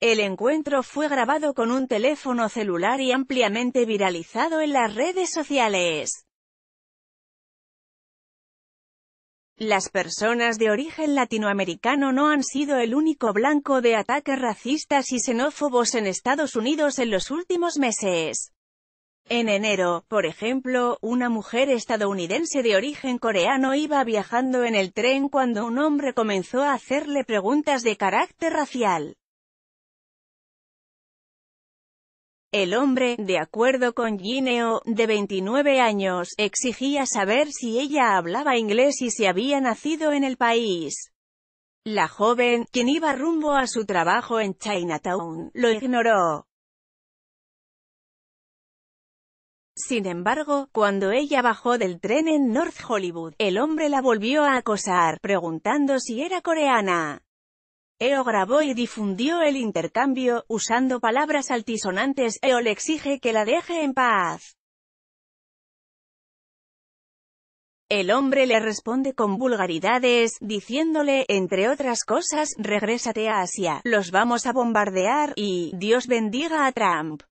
El encuentro fue grabado con un teléfono celular y ampliamente viralizado en las redes sociales. Las personas de origen latinoamericano no han sido el único blanco de ataques racistas y xenófobos en Estados Unidos en los últimos meses. En enero, por ejemplo, una mujer estadounidense de origen coreano iba viajando en el tren cuando un hombre comenzó a hacerle preguntas de carácter racial. El hombre, de acuerdo con Gineo, de 29 años, exigía saber si ella hablaba inglés y si había nacido en el país. La joven, quien iba rumbo a su trabajo en Chinatown, lo ignoró. Sin embargo, cuando ella bajó del tren en North Hollywood, el hombre la volvió a acosar, preguntando si era coreana. EO grabó y difundió el intercambio, usando palabras altisonantes, EO le exige que la deje en paz. El hombre le responde con vulgaridades, diciéndole, entre otras cosas, regrésate a Asia, los vamos a bombardear, y, Dios bendiga a Trump.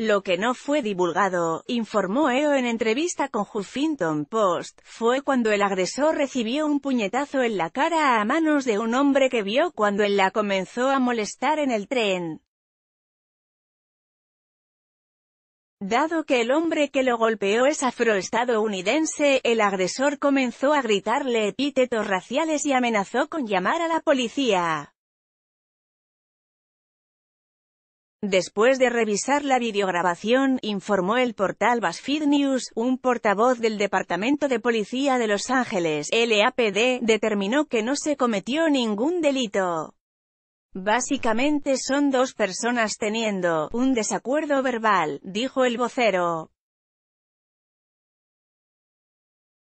Lo que no fue divulgado, informó EO en entrevista con Huffington Post, fue cuando el agresor recibió un puñetazo en la cara a manos de un hombre que vio cuando él la comenzó a molestar en el tren. Dado que el hombre que lo golpeó es afroestadounidense, el agresor comenzó a gritarle epítetos raciales y amenazó con llamar a la policía. Después de revisar la videograbación, informó el portal BuzzFeed News, un portavoz del Departamento de Policía de Los Ángeles, LAPD, determinó que no se cometió ningún delito. Básicamente son dos personas teniendo un desacuerdo verbal, dijo el vocero.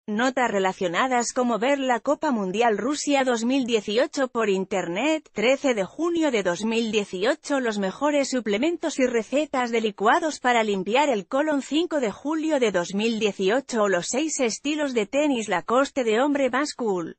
Notas relacionadas como ver la Copa Mundial Rusia 2018 por Internet, 13 de junio de 2018 Los mejores suplementos y recetas de licuados para limpiar el colon 5 de julio de 2018 Los seis estilos de tenis la coste de hombre más cool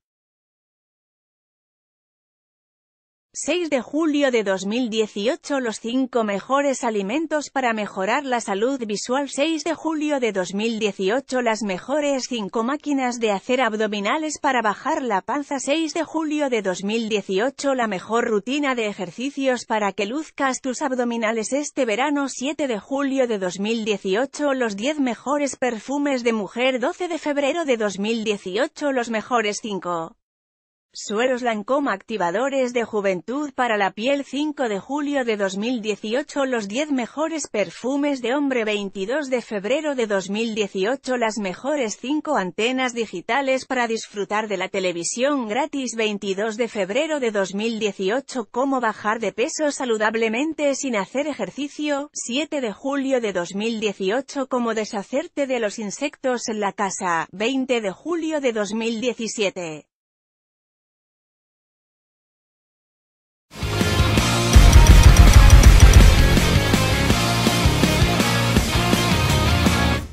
6 de julio de 2018 Los 5 mejores alimentos para mejorar la salud visual 6 de julio de 2018 Las mejores 5 máquinas de hacer abdominales para bajar la panza 6 de julio de 2018 La mejor rutina de ejercicios para que luzcas tus abdominales este verano 7 de julio de 2018 Los 10 mejores perfumes de mujer 12 de febrero de 2018 Los mejores 5 Sueros Lancome Activadores de Juventud para la Piel 5 de julio de 2018 Los 10 mejores perfumes de hombre 22 de febrero de 2018 Las mejores 5 antenas digitales para disfrutar de la televisión gratis 22 de febrero de 2018 Cómo bajar de peso saludablemente sin hacer ejercicio 7 de julio de 2018 Cómo deshacerte de los insectos en la casa 20 de julio de 2017